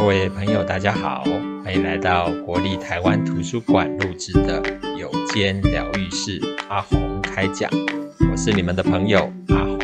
各位朋友，大家好，欢迎来到国立台湾图书馆录制的有间疗愈室阿红开讲，我是你们的朋友阿红。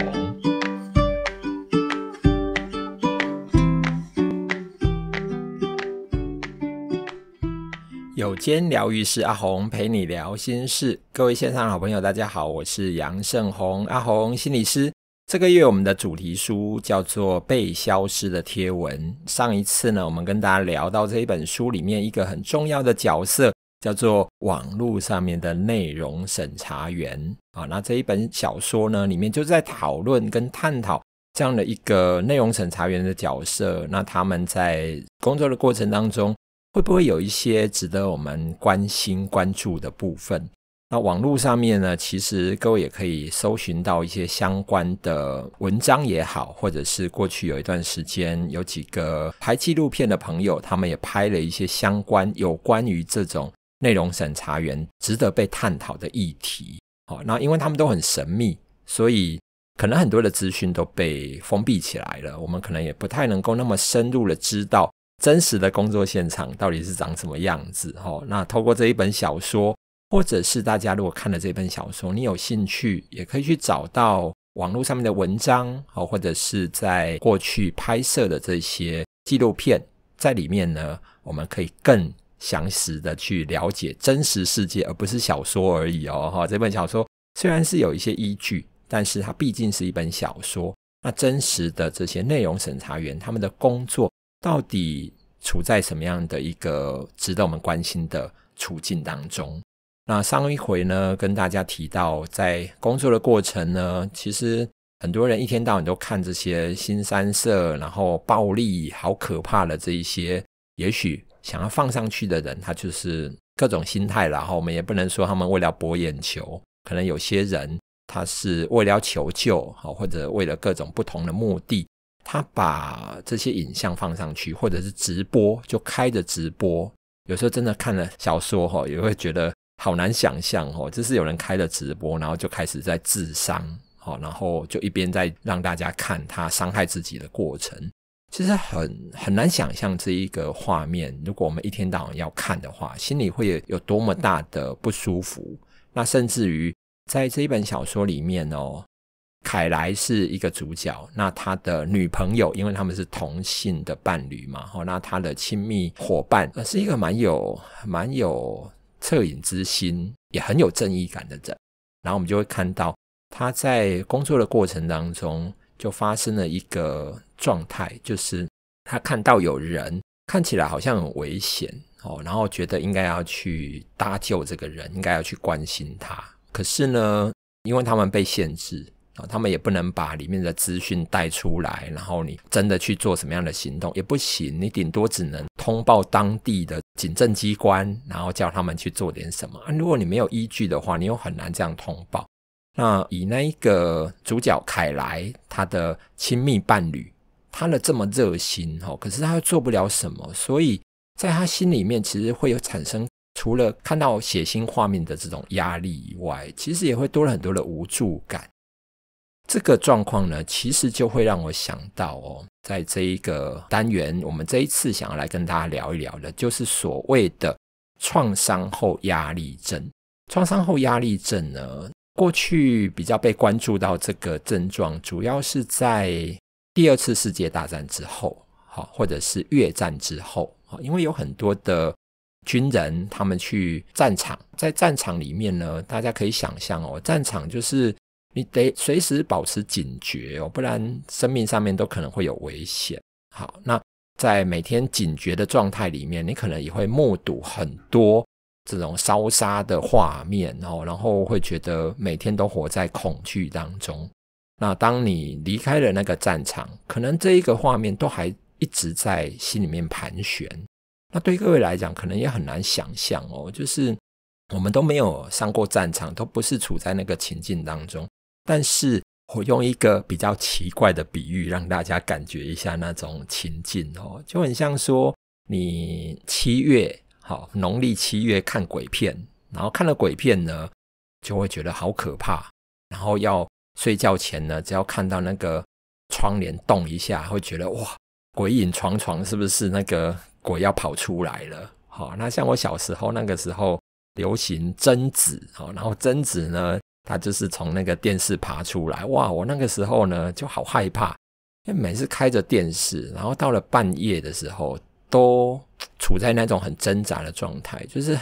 有间疗愈室阿红陪你聊心事，各位线上好朋友，大家好，我是杨胜红，阿红心理师。这个月我们的主题书叫做《被消失的贴文》。上一次呢，我们跟大家聊到这一本书里面一个很重要的角色，叫做网络上面的内容审查员。啊，那这一本小说呢，里面就在讨论跟探讨这样的一个内容审查员的角色。那他们在工作的过程当中，会不会有一些值得我们关心关注的部分？那网络上面呢，其实各位也可以搜寻到一些相关的文章也好，或者是过去有一段时间，有几个拍纪录片的朋友，他们也拍了一些相关有关于这种内容审查员值得被探讨的议题。好，那因为他们都很神秘，所以可能很多的资讯都被封闭起来了。我们可能也不太能够那么深入的知道真实的工作现场到底是长什么样子。哈，那透过这一本小说。或者是大家如果看了这本小说，你有兴趣也可以去找到网络上面的文章哦，或者是在过去拍摄的这些纪录片，在里面呢，我们可以更详实的去了解真实世界，而不是小说而已哦。哈，这本小说虽然是有一些依据，但是它毕竟是一本小说。那真实的这些内容审查员他们的工作到底处在什么样的一个值得我们关心的处境当中？那上一回呢，跟大家提到，在工作的过程呢，其实很多人一天到晚都看这些新三色，然后暴力好可怕的这一些，也许想要放上去的人，他就是各种心态。然后我们也不能说他们为了博眼球，可能有些人他是为了求救，哈，或者为了各种不同的目的，他把这些影像放上去，或者是直播，就开着直播。有时候真的看了小说，哈，也会觉得。好难想象哦，就是有人开了直播，然后就开始在自伤，好，然后就一边在让大家看他伤害自己的过程，其实很很难想象这一个画面。如果我们一天到晚要看的话，心里会有有多么大的不舒服。那甚至于在这一本小说里面哦，凯莱是一个主角，那他的女朋友，因为他们是同性的伴侣嘛，哦，那他的亲密伙伴是一个蛮有蛮有。恻隐之心也很有正义感的人，然后我们就会看到他在工作的过程当中就发生了一个状态，就是他看到有人看起来好像很危险哦，然后觉得应该要去搭救这个人，应该要去关心他。可是呢，因为他们被限制。啊，他们也不能把里面的资讯带出来，然后你真的去做什么样的行动也不行，你顶多只能通报当地的警政机关，然后叫他们去做点什么。如果你没有依据的话，你又很难这样通报。那以那一个主角凯莱他的亲密伴侣，他的这么热心哦，可是他又做不了什么，所以在他心里面其实会有产生除了看到血腥画面的这种压力以外，其实也会多了很多的无助感。这个状况呢，其实就会让我想到哦，在这一个单元，我们这一次想要来跟大家聊一聊的，就是所谓的创伤后压力症。创伤后压力症呢，过去比较被关注到这个症状，主要是在第二次世界大战之后，好，或者是越战之后，因为有很多的军人他们去战场，在战场里面呢，大家可以想象哦，战场就是。你得随时保持警觉哦，不然生命上面都可能会有危险。好，那在每天警觉的状态里面，你可能也会目睹很多这种烧杀的画面哦，然后会觉得每天都活在恐惧当中。那当你离开了那个战场，可能这一个画面都还一直在心里面盘旋。那对各位来讲，可能也很难想象哦，就是我们都没有上过战场，都不是处在那个情境当中。但是我用一个比较奇怪的比喻，让大家感觉一下那种情境哦，就很像说你七月好农历七月看鬼片，然后看了鬼片呢，就会觉得好可怕，然后要睡觉前呢，只要看到那个窗帘动一下，会觉得哇，鬼影幢幢，是不是那个鬼要跑出来了？好，那像我小时候那个时候流行贞子，好，然后贞子呢。他就是从那个电视爬出来，哇！我那个时候呢就好害怕，因为每次开着电视，然后到了半夜的时候，都处在那种很挣扎的状态，就是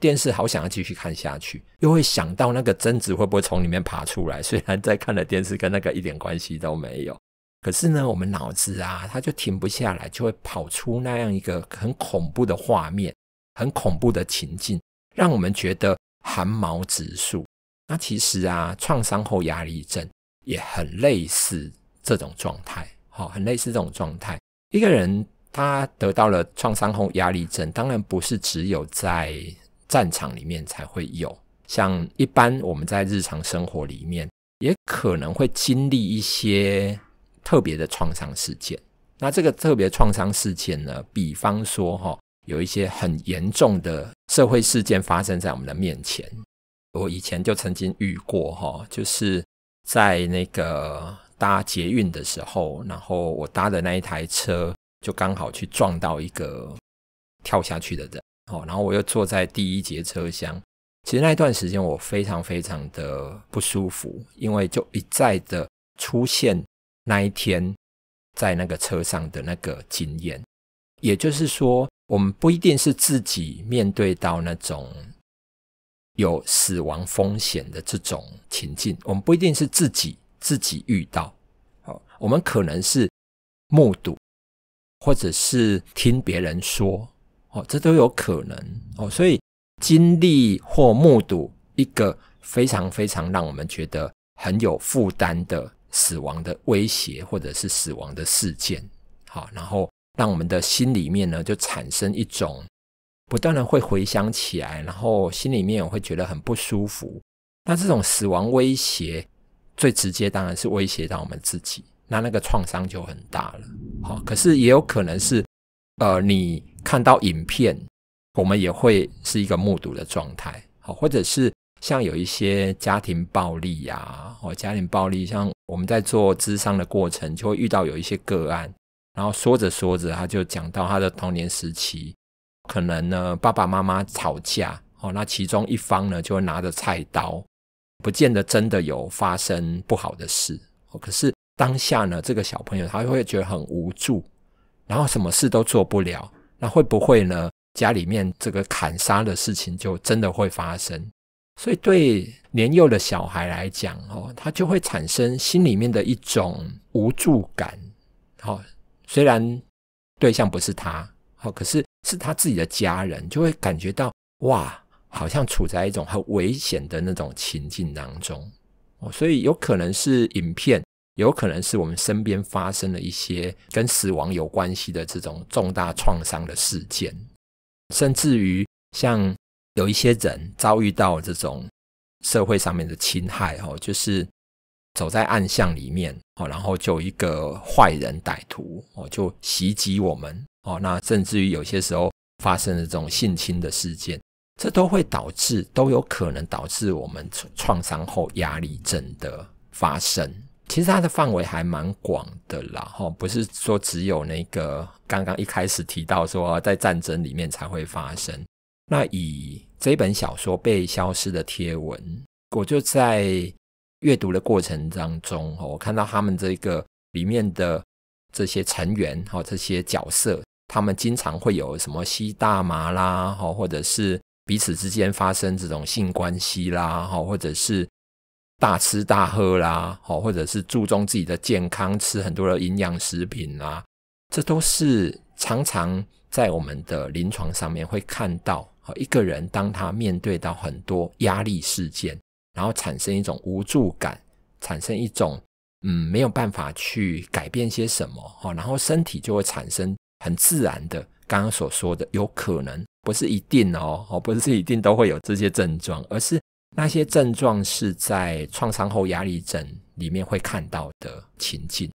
电视好想要继续看下去，又会想到那个贞子会不会从里面爬出来。虽然在看的电视跟那个一点关系都没有，可是呢，我们脑子啊，它就停不下来，就会跑出那样一个很恐怖的画面，很恐怖的情境，让我们觉得寒毛直竖。那其实啊，创伤后压力症也很类似这种状态，好，很类似这种状态。一个人他得到了创伤后压力症，当然不是只有在战场里面才会有，像一般我们在日常生活里面也可能会经历一些特别的创伤事件。那这个特别创伤事件呢，比方说哈，有一些很严重的社会事件发生在我们的面前。我以前就曾经遇过哈，就是在那个搭捷运的时候，然后我搭的那一台车就刚好去撞到一个跳下去的人，哦，然后我又坐在第一节车厢。其实那一段时间我非常非常的不舒服，因为就一再的出现那一天在那个车上的那个经验，也就是说，我们不一定是自己面对到那种。有死亡风险的这种情境，我们不一定是自己自己遇到，哦，我们可能是目睹，或者是听别人说，哦，这都有可能，哦，所以经历或目睹一个非常非常让我们觉得很有负担的死亡的威胁，或者是死亡的事件，好，然后让我们的心里面呢就产生一种。不断的会回想起来，然后心里面我会觉得很不舒服。那这种死亡威胁，最直接当然是威胁到我们自己，那那个创伤就很大了。好，可是也有可能是，呃，你看到影片，我们也会是一个目睹的状态。好，或者是像有一些家庭暴力呀，或家庭暴力，像我们在做咨商的过程，就会遇到有一些个案，然后说着说着，他就讲到他的童年时期。可能呢，爸爸妈妈吵架哦，那其中一方呢就会拿着菜刀，不见得真的有发生不好的事哦。可是当下呢，这个小朋友他会觉得很无助，然后什么事都做不了。那会不会呢？家里面这个砍杀的事情就真的会发生？所以对年幼的小孩来讲哦，他就会产生心里面的一种无助感。好，虽然对象不是他，好，可是。是他自己的家人，就会感觉到哇，好像处在一种很危险的那种情境当中哦，所以有可能是影片，有可能是我们身边发生了一些跟死亡有关系的这种重大创伤的事件，甚至于像有一些人遭遇到这种社会上面的侵害哦，就是。走在暗巷里面，哦，然后就一个坏人歹徒，哦，就袭击我们，哦，那甚至于有些时候发生了这种性侵的事件，这都会导致，都有可能导致我们创伤后压力症的发生。其实它的范围还蛮广的啦，哈，不是说只有那个刚刚一开始提到说在战争里面才会发生。那以这本小说被消失的贴文，我就在。阅读的过程当中，我看到他们这个里面的这些成员，哈，这些角色，他们经常会有什么吸大麻啦，哈，或者是彼此之间发生这种性关系啦，哈，或者是大吃大喝啦，哈，或者是注重自己的健康，吃很多的营养食品啦，这都是常常在我们的临床上面会看到，一个人当他面对到很多压力事件。然后产生一种无助感，产生一种嗯没有办法去改变些什么哈，然后身体就会产生很自然的，刚刚所说的有可能不是一定哦哦不是一定都会有这些症状，而是那些症状是在创伤后压力症里面会看到的情境。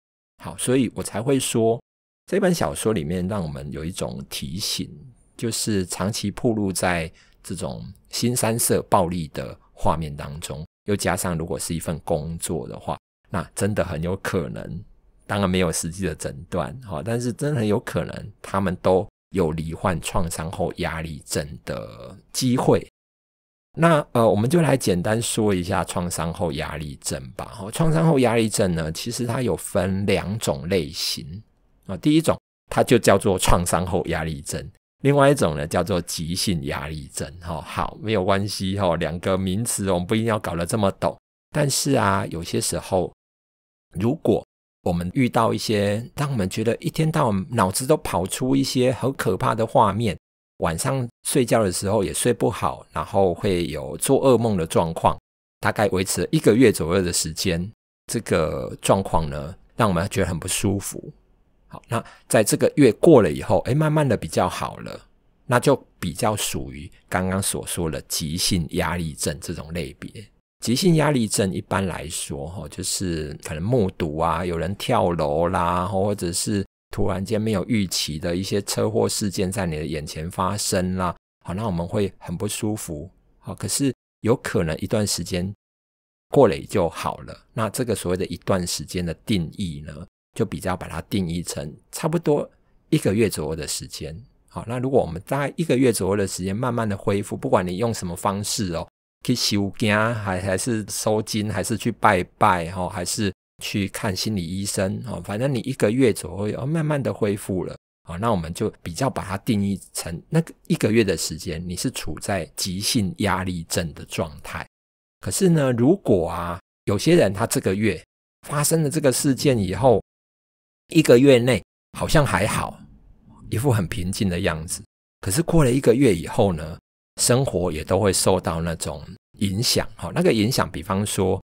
好，所以我才会说这本小说里面让我们有一种提醒，就是长期暴露在这种新三色暴力的。画面当中，又加上如果是一份工作的话，那真的很有可能。当然没有实际的诊断哈，但是真的很有可能他们都有罹患创伤后压力症的机会。那呃，我们就来简单说一下创伤后压力症吧。创伤后压力症呢，其实它有分两种类型啊。第一种，它就叫做创伤后压力症。另外一种呢，叫做急性压力症。吼，好，没有关系。吼，两个名词，我们不一定要搞得这么懂。但是啊，有些时候，如果我们遇到一些让我们觉得一天到晚脑子都跑出一些很可怕的画面，晚上睡觉的时候也睡不好，然后会有做噩梦的状况，大概维持一个月左右的时间，这个状况呢，让我们觉得很不舒服。好，那在这个月过了以后，哎，慢慢的比较好了，那就比较属于刚刚所说的急性压力症这种类别。急性压力症一般来说，哈，就是可能目睹啊，有人跳楼啦，或者是突然间没有预期的一些车祸事件在你的眼前发生啦，好，那我们会很不舒服，好，可是有可能一段时间过了就好了。那这个所谓的一段时间的定义呢？就比较把它定义成差不多一个月左右的时间。好，那如果我们在一个月左右的时间慢慢的恢复，不管你用什么方式哦，去修经，还还是收金，还是去拜拜，哈，还是去看心理医生，哦，反正你一个月左右慢慢的恢复了，哦，那我们就比较把它定义成那个一个月的时间，你是处在急性压力症的状态。可是呢，如果啊，有些人他这个月发生了这个事件以后，一个月内好像还好，一副很平静的样子。可是过了一个月以后呢，生活也都会受到那种影响。哈，那个影响，比方说，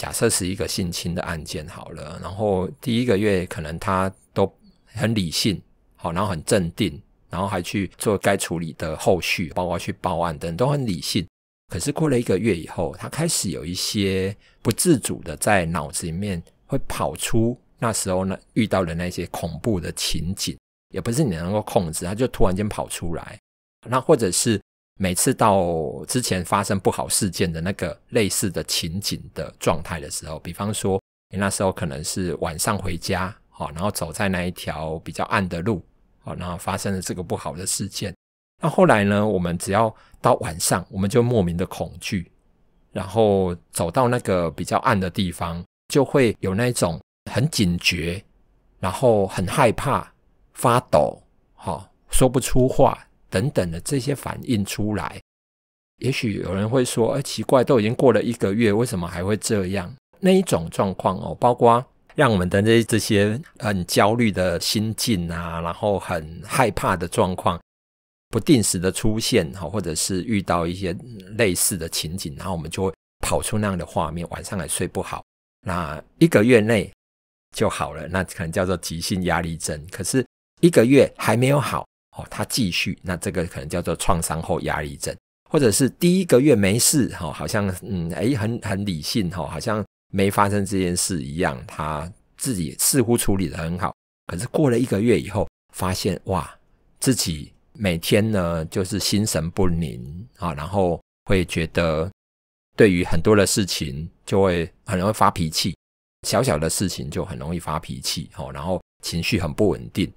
假设是一个性侵的案件好了，然后第一个月可能他都很理性，好，然后很镇定，然后还去做该处理的后续，包括去报案等，都很理性。可是过了一个月以后，他开始有一些不自主的在脑子里面会跑出。那时候呢，遇到的那些恐怖的情景，也不是你能够控制，它就突然间跑出来。那或者是每次到之前发生不好事件的那个类似的情景的状态的时候，比方说你那时候可能是晚上回家，哈，然后走在那一条比较暗的路，好，然后发生了这个不好的事件。那后来呢，我们只要到晚上，我们就莫名的恐惧，然后走到那个比较暗的地方，就会有那种。很警觉，然后很害怕、发抖、哈、说不出话等等的这些反应出来。也许有人会说：“哎，奇怪，都已经过了一个月，为什么还会这样？”那一种状况哦，包括让我们的这这些很焦虑的心境啊，然后很害怕的状况，不定时的出现哈，或者是遇到一些类似的情景，然后我们就会跑出那样的画面，晚上也睡不好。那一个月内。就好了，那可能叫做急性压力症。可是一个月还没有好哦，他继续，那这个可能叫做创伤后压力症，或者是第一个月没事哈，好像嗯哎很很理性哈，好像没发生这件事一样，他自己似乎处理的很好。可是过了一个月以后，发现哇，自己每天呢就是心神不宁啊，然后会觉得对于很多的事情就会很容易发脾气。小小的事情就很容易发脾气，哦，然后情绪很不稳定。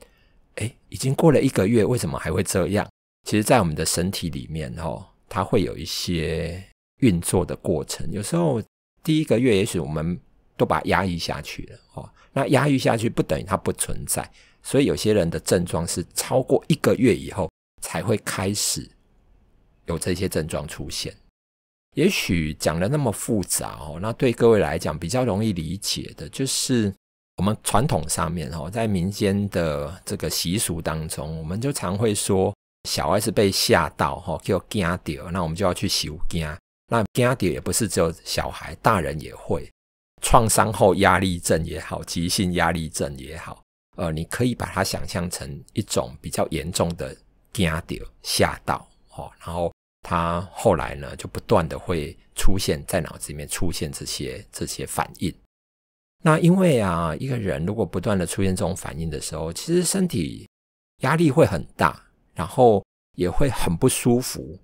哎，已经过了一个月，为什么还会这样？其实，在我们的身体里面，哦，它会有一些运作的过程。有时候第一个月，也许我们都把它压抑下去了，哦，那压抑下去不等于它不存在。所以，有些人的症状是超过一个月以后才会开始有这些症状出现。也许讲的那么复杂哦，那对各位来讲比较容易理解的，就是我们传统上面哦，在民间的这个习俗当中，我们就常会说，小孩是被吓到哈，叫惊掉，那我们就要去修惊。那惊掉也不是只有小孩，大人也会创伤后压力症也好，急性压力症也好，呃，你可以把它想象成一种比较严重的惊掉吓到哦，然后。他后来呢，就不断的会出现在脑子里面，出现这些这些反应。那因为啊，一个人如果不断的出现这种反应的时候，其实身体压力会很大，然后也会很不舒服。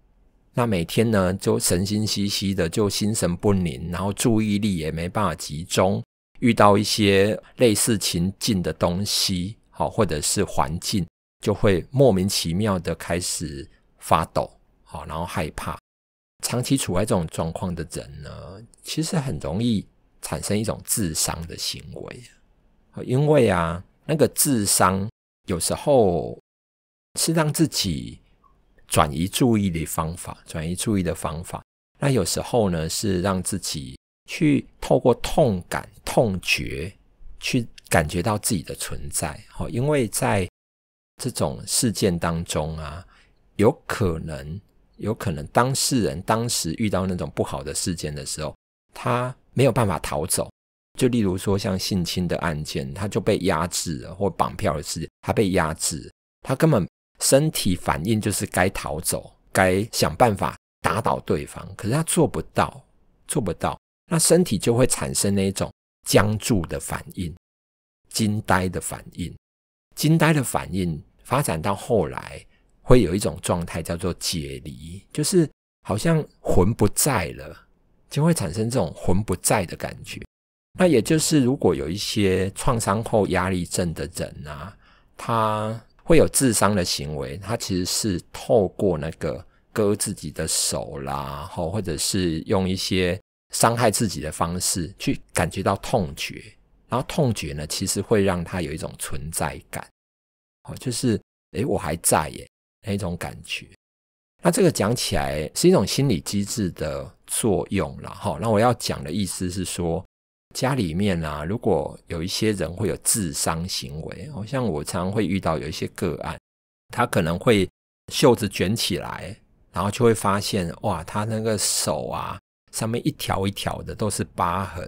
那每天呢，就神经兮兮的，就心神不宁，然后注意力也没办法集中。遇到一些类似情境的东西，好，或者是环境，就会莫名其妙的开始发抖。哦，然后害怕，长期处在这种状况的人呢，其实很容易产生一种自伤的行为，因为啊，那个自伤有时候是让自己转移注意的方法，转移注意的方法。那有时候呢，是让自己去透过痛感、痛觉去感觉到自己的存在。好，因为在这种事件当中啊，有可能。有可能当事人当时遇到那种不好的事件的时候，他没有办法逃走。就例如说像性侵的案件，他就被压制了，或绑票的事，他被压制，他根本身体反应就是该逃走，该想办法打倒对方，可是他做不到，做不到，那身体就会产生那种僵住的反应，惊呆的反应，惊呆的反应发展到后来。会有一种状态叫做解离，就是好像魂不在了，就会产生这种魂不在的感觉。那也就是，如果有一些创伤后压力症的人啊，他会有自伤的行为，他其实是透过那个割自己的手啦，后或者是用一些伤害自己的方式去感觉到痛觉，然后痛觉呢，其实会让他有一种存在感，哦，就是，诶，我还在，耶，那种感觉？那这个讲起来是一种心理机制的作用了哈。那我要讲的意思是说，家里面啊，如果有一些人会有自伤行为，像我常常会遇到有一些个案，他可能会袖子卷起来，然后就会发现哇，他那个手啊，上面一条一条的都是疤痕。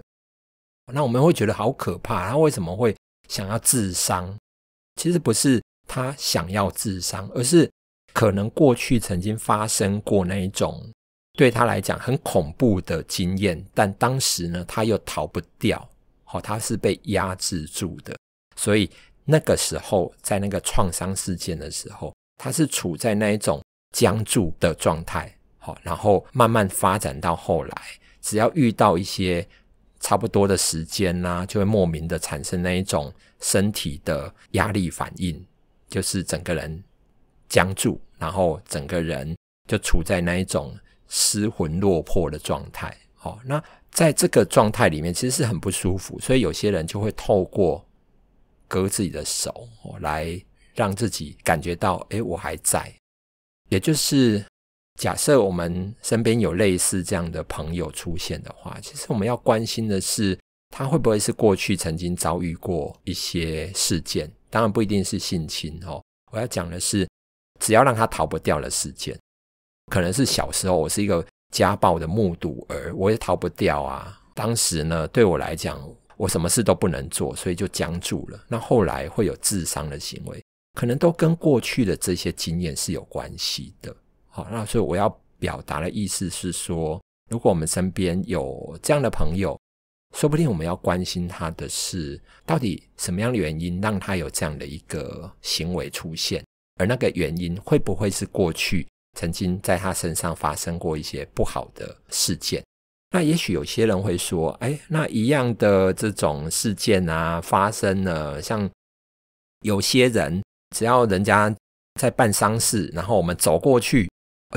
那我们会觉得好可怕，他为什么会想要自伤？其实不是他想要自伤，而是。可能过去曾经发生过那一种对他来讲很恐怖的经验，但当时呢他又逃不掉，好，他是被压制住的，所以那个时候在那个创伤事件的时候，他是处在那一种僵住的状态，好，然后慢慢发展到后来，只要遇到一些差不多的时间呐，就会莫名的产生那一种身体的压力反应，就是整个人僵住。然后整个人就处在那一种失魂落魄的状态，哦，那在这个状态里面其实是很不舒服，所以有些人就会透过割自己的手来让自己感觉到，哎，我还在。也就是假设我们身边有类似这样的朋友出现的话，其实我们要关心的是他会不会是过去曾经遭遇过一些事件，当然不一定是性侵哦。我要讲的是。只要让他逃不掉的事件，可能是小时候我是一个家暴的目睹儿，我也逃不掉啊。当时呢，对我来讲，我什么事都不能做，所以就僵住了。那后来会有智商的行为，可能都跟过去的这些经验是有关系的。好，那所以我要表达的意思是说，如果我们身边有这样的朋友，说不定我们要关心他的是到底什么样的原因让他有这样的一个行为出现。而那个原因会不会是过去曾经在他身上发生过一些不好的事件？那也许有些人会说：“哎，那一样的这种事件啊，发生了，像有些人只要人家在办丧事，然后我们走过去，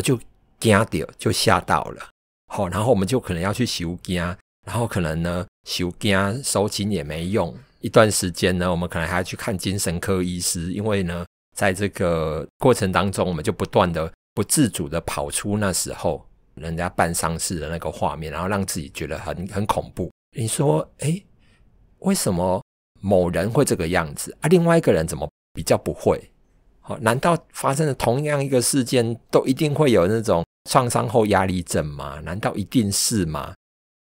就惊掉，就吓到了。好，然后我们就可能要去修家，然后可能呢，修家收紧也没用，一段时间呢，我们可能还要去看精神科医师，因为呢。”在这个过程当中，我们就不断的不自主的跑出那时候人家办丧事的那个画面，然后让自己觉得很很恐怖。你说，哎，为什么某人会这个样子啊？另外一个人怎么比较不会？好，难道发生了同样一个事件都一定会有那种创伤后压力症吗？难道一定是吗？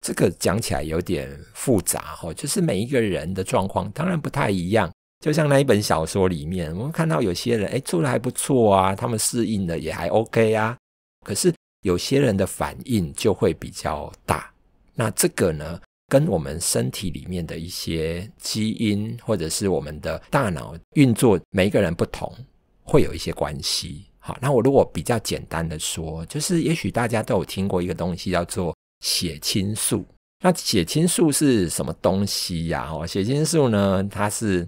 这个讲起来有点复杂哈，就是每一个人的状况当然不太一样。就像那一本小说里面，我们看到有些人哎，做的还不错啊，他们适应的也还 OK 啊。可是有些人的反应就会比较大。那这个呢，跟我们身体里面的一些基因，或者是我们的大脑运作，每一个人不同，会有一些关系。好，那我如果比较简单的说，就是也许大家都有听过一个东西叫做血清素。那血清素是什么东西呀？哦，血清素呢，它是。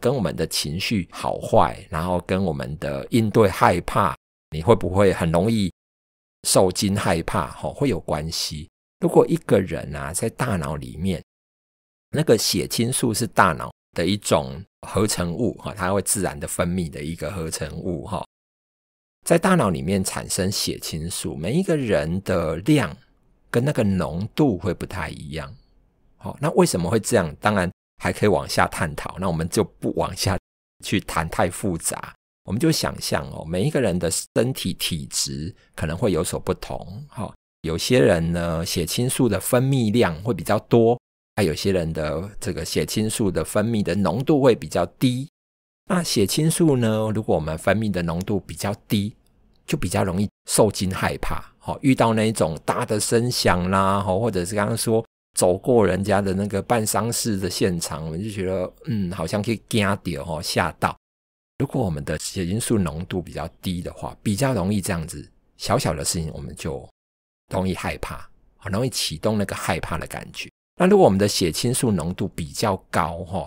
跟我们的情绪好坏，然后跟我们的应对害怕，你会不会很容易受惊害怕？哈，会有关系。如果一个人啊，在大脑里面，那个血清素是大脑的一种合成物，哈，它会自然的分泌的一个合成物，哈，在大脑里面产生血清素，每一个人的量跟那个浓度会不太一样。好，那为什么会这样？当然。还可以往下探讨，那我们就不往下去谈太复杂，我们就想象哦，每一个人的身体体质可能会有所不同，哈，有些人呢血清素的分泌量会比较多，那有些人的这个血清素的分泌的浓度会比较低，那血清素呢，如果我们分泌的浓度比较低，就比较容易受惊害怕，好，遇到那一种大的声响啦，或者是刚刚说。走过人家的那个办丧事的现场，我们就觉得，嗯，好像可以惊掉哦，吓到。如果我们的血清素浓度比较低的话，比较容易这样子，小小的事情我们就容易害怕，很容易启动那个害怕的感觉。那如果我们的血清素浓度比较高哈，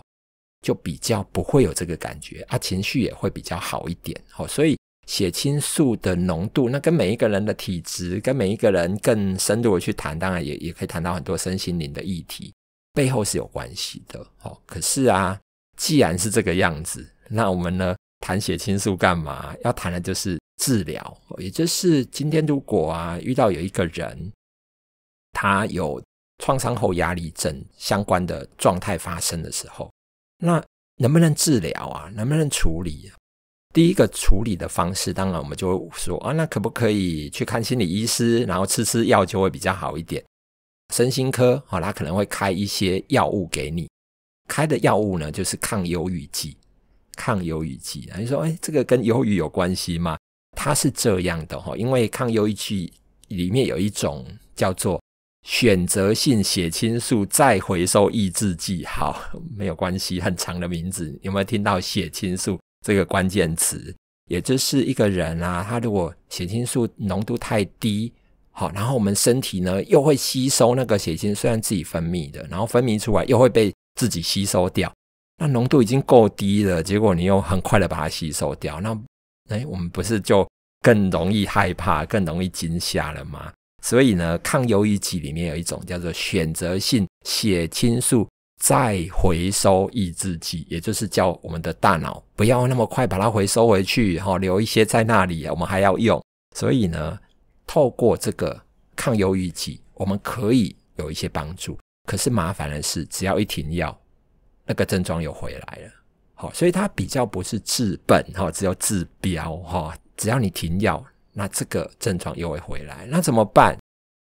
就比较不会有这个感觉啊，情绪也会比较好一点哦。所以。血清素的浓度，那跟每一个人的体质，跟每一个人更深度的去谈，当然也也可以谈到很多身心灵的议题，背后是有关系的。哦。可是啊，既然是这个样子，那我们呢谈血清素干嘛？要谈的就是治疗，也就是今天如果啊遇到有一个人，他有创伤后压力症相关的状态发生的时候，那能不能治疗啊？能不能处理？第一个处理的方式，当然我们就会说啊，那可不可以去看心理医师，然后吃吃药就会比较好一点。身心科，哦，他可能会开一些药物给你，开的药物呢就是抗忧郁剂，抗忧郁剂。你说，哎，这个跟忧郁有关系吗？它是这样的哈，因为抗忧郁剂里面有一种叫做选择性血清素再回收抑制剂，好，没有关系，很长的名字，有没有听到血清素？这个关键词，也就是一个人啊，他如果血清素浓度太低，好，然后我们身体呢又会吸收那个血清，虽然自己分泌的，然后分泌出来又会被自己吸收掉，那浓度已经够低了，结果你又很快的把它吸收掉，那哎，我们不是就更容易害怕、更容易惊吓了吗？所以呢，抗忧郁剂里面有一种叫做选择性血清素。再回收抑制剂，也就是叫我们的大脑不要那么快把它回收回去，哈，留一些在那里，我们还要用。所以呢，透过这个抗忧郁剂，我们可以有一些帮助。可是麻烦的是，只要一停药，那个症状又回来了，好，所以它比较不是治本，哈，只有治标，哈，只要你停药，那这个症状又会回来。那怎么办？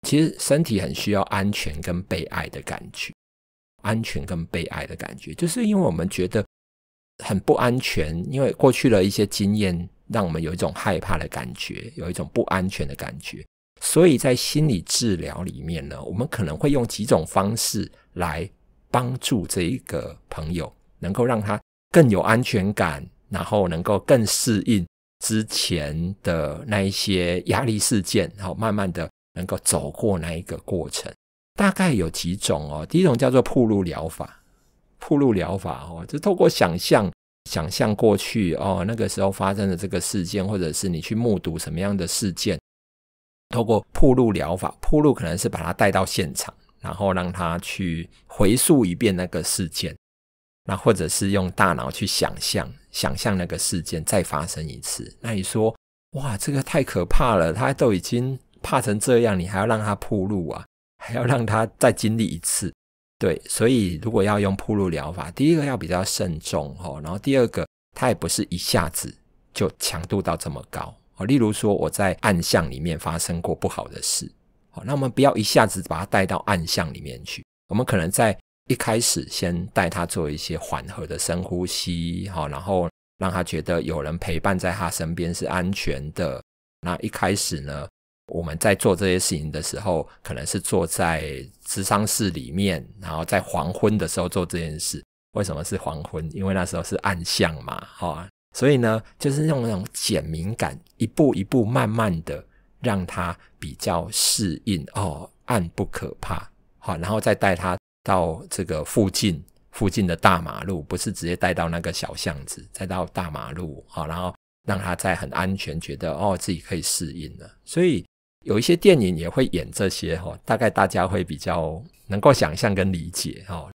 其实身体很需要安全跟被爱的感觉。安全跟被爱的感觉，就是因为我们觉得很不安全，因为过去的一些经验，让我们有一种害怕的感觉，有一种不安全的感觉。所以在心理治疗里面呢，我们可能会用几种方式来帮助这一个朋友，能够让他更有安全感，然后能够更适应之前的那一些压力事件，然后慢慢的能够走过那一个过程。大概有几种哦。第一种叫做铺路疗法，铺路疗法哦，就透过想象，想象过去哦，那个时候发生的这个事件，或者是你去目睹什么样的事件，透过铺路疗法，铺路可能是把它带到现场，然后让他去回溯一遍那个事件，那或者是用大脑去想象，想象那个事件再发生一次。那你说，哇，这个太可怕了，他都已经怕成这样，你还要让他铺路啊？还要让他再经历一次，对，所以如果要用铺路疗法，第一个要比较慎重哦，然后第二个他也不是一下子就强度到这么高哦，例如说我在暗巷里面发生过不好的事，好，那我们不要一下子把他带到暗巷里面去，我们可能在一开始先带他做一些缓和的深呼吸，好，然后让他觉得有人陪伴在他身边是安全的，那一开始呢？我们在做这些事情的时候，可能是坐在资商室里面，然后在黄昏的时候做这件事。为什么是黄昏？因为那时候是暗巷嘛，好，所以呢，就是用那种简明感，一步一步慢慢的让他比较适应哦，暗不可怕，好，然后再带他到这个附近附近的大马路，不是直接带到那个小巷子，再到大马路，好，然后让他在很安全，觉得哦自己可以适应了，所以。有一些电影也会演这些哈，大概大家会比较能够想象跟理解哈。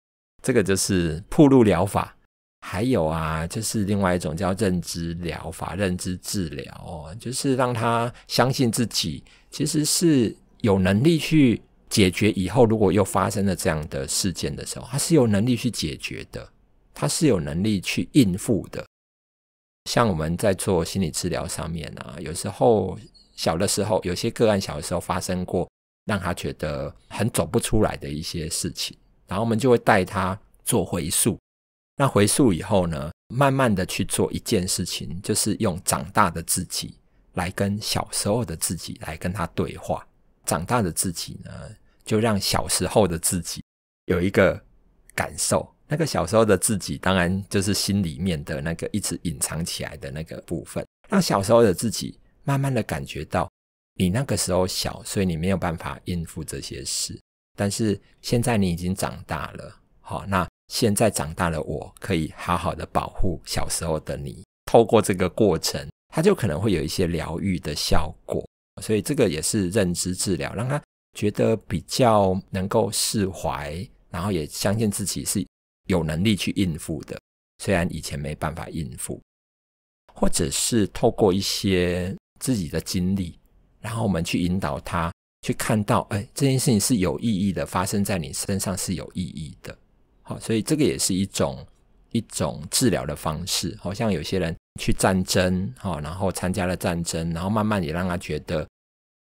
这个就是铺路疗法，还有啊，就是另外一种叫认知疗法、认知治疗哦，就是让他相信自己其实是有能力去解决以后如果又发生了这样的事件的时候，他是有能力去解决的，他是有能力去应付的。像我们在做心理治疗上面啊，有时候。小的时候，有些个案小的时候发生过让他觉得很走不出来的一些事情，然后我们就会带他做回溯。那回溯以后呢，慢慢的去做一件事情，就是用长大的自己来跟小时候的自己来跟他对话。长大的自己呢，就让小时候的自己有一个感受。那个小时候的自己，当然就是心里面的那个一直隐藏起来的那个部分，让小时候的自己。慢慢的感觉到，你那个时候小，所以你没有办法应付这些事。但是现在你已经长大了，好，那现在长大了，我可以好好的保护小时候的你。透过这个过程，他就可能会有一些疗愈的效果。所以这个也是认知治疗，让他觉得比较能够释怀，然后也相信自己是有能力去应付的。虽然以前没办法应付，或者是透过一些。自己的经历，然后我们去引导他去看到，哎，这件事情是有意义的，发生在你身上是有意义的。好，所以这个也是一种一种治疗的方式。好像有些人去战争，哈，然后参加了战争，然后慢慢也让他觉得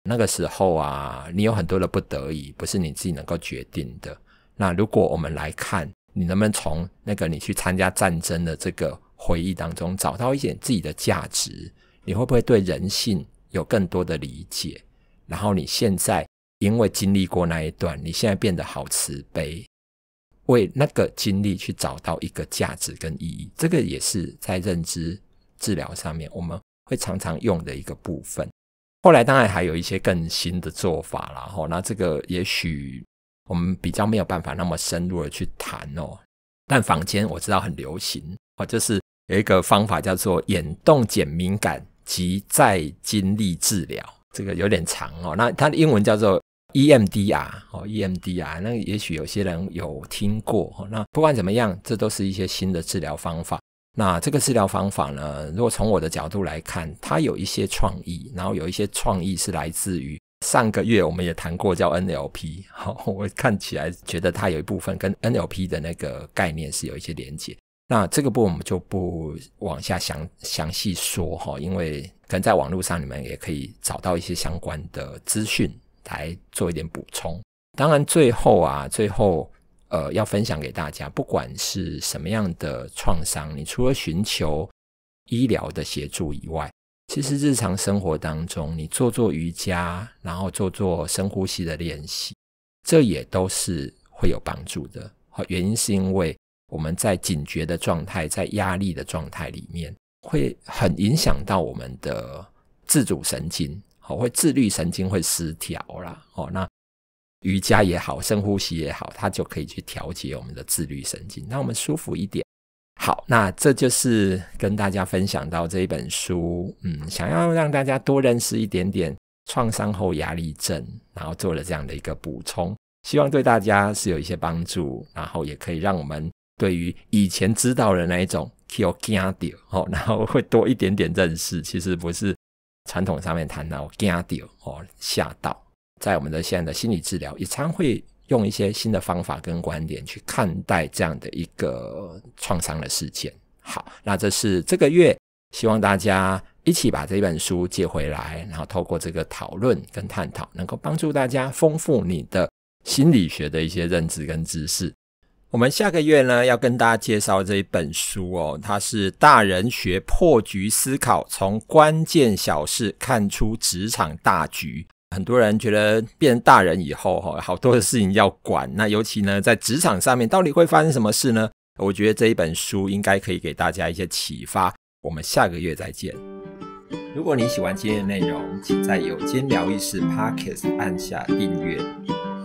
那个时候啊，你有很多的不得已，不是你自己能够决定的。那如果我们来看，你能不能从那个你去参加战争的这个回忆当中，找到一点自己的价值？你会不会对人性有更多的理解？然后你现在因为经历过那一段，你现在变得好慈悲，为那个经历去找到一个价值跟意义，这个也是在认知治疗上面我们会常常用的一个部分。后来当然还有一些更新的做法然后那这个也许我们比较没有办法那么深入的去谈哦。但坊间我知道很流行哦，就是有一个方法叫做眼动减敏感。即在经历治疗，这个有点长哦。那它的英文叫做 EMDR 哦，EMD r 那也许有些人有听过。那不管怎么样，这都是一些新的治疗方法。那这个治疗方法呢，如果从我的角度来看，它有一些创意，然后有一些创意是来自于上个月我们也谈过叫 NLP。好，我看起来觉得它有一部分跟 NLP 的那个概念是有一些连接。那这个部分我们就不往下详详细说哈，因为可能在网络上你们也可以找到一些相关的资讯来做一点补充。当然，最后啊，最后呃，要分享给大家，不管是什么样的创伤，你除了寻求医疗的协助以外，其实日常生活当中，你做做瑜伽，然后做做深呼吸的练习，这也都是会有帮助的。好，原因是因为。我们在警觉的状态，在压力的状态里面，会很影响到我们的自主神经，哦，会自律神经会失调啦。哦，那瑜伽也好，深呼吸也好，它就可以去调节我们的自律神经，让我们舒服一点。好，那这就是跟大家分享到这一本书，嗯，想要让大家多认识一点点创伤后压力症，然后做了这样的一个补充，希望对大家是有一些帮助，然后也可以让我们。对于以前知道的那一种，叫惊掉哦，然后会多一点点认识。其实不是传统上面谈 a 惊掉哦，吓到。在我们的现在的心理治疗，也常会用一些新的方法跟观点去看待这样的一个创伤的事件。好，那这是这个月，希望大家一起把这本书借回来，然后透过这个讨论跟探讨，能够帮助大家丰富你的心理学的一些认知跟知识。我们下个月呢要跟大家介绍这一本书哦，它是《大人学破局思考：从关键小事看出职场大局》。很多人觉得变大人以后哈，好多的事情要管。那尤其呢，在职场上面，到底会发生什么事呢？我觉得这一本书应该可以给大家一些启发。我们下个月再见。如果你喜欢今天的内容，请在有间疗愈室 Pockets 按下订阅。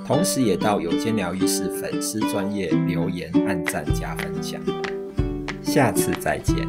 同时，也到有间疗愈室粉丝专业留言、按赞加分享，下次再见。